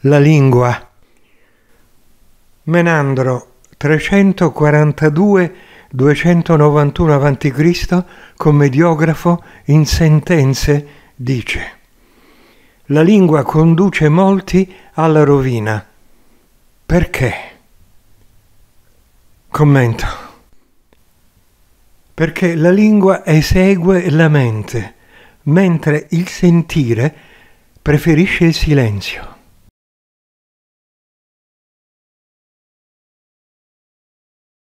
la lingua. Menandro 342 291 a.C., commediografo in sentenze, dice La lingua conduce molti alla rovina. Perché? Commento. Perché la lingua esegue la mente, mentre il sentire preferisce il silenzio.